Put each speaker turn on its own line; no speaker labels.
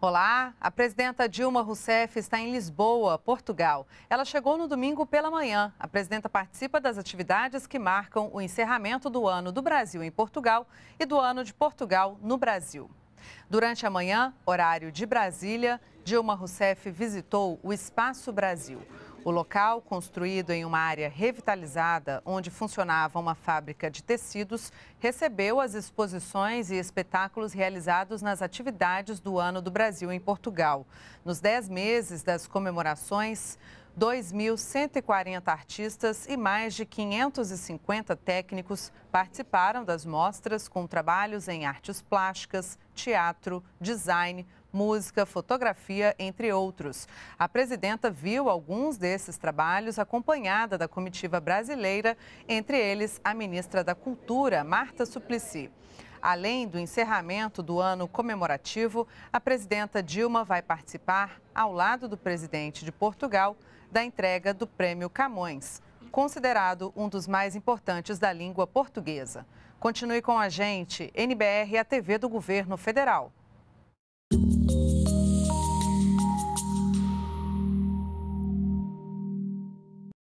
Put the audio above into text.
Olá, a presidenta Dilma Rousseff está em Lisboa, Portugal. Ela chegou no domingo pela manhã. A presidenta participa das atividades que marcam o encerramento do ano do Brasil em Portugal e do ano de Portugal no Brasil. Durante a manhã, horário de Brasília, Dilma Rousseff visitou o Espaço Brasil o local, construído em uma área revitalizada, onde funcionava uma fábrica de tecidos, recebeu as exposições e espetáculos realizados nas atividades do Ano do Brasil em Portugal. Nos dez meses das comemorações, 2.140 artistas e mais de 550 técnicos participaram das mostras com trabalhos em artes plásticas, teatro, design, música, fotografia, entre outros. A presidenta viu alguns desses trabalhos acompanhada da comitiva brasileira, entre eles a ministra da Cultura, Marta Suplicy. Além do encerramento do ano comemorativo, a presidenta Dilma vai participar, ao lado do presidente de Portugal, da entrega do Prêmio Camões, considerado um dos mais importantes da língua portuguesa. Continue com a gente, NBR, a TV do Governo Federal.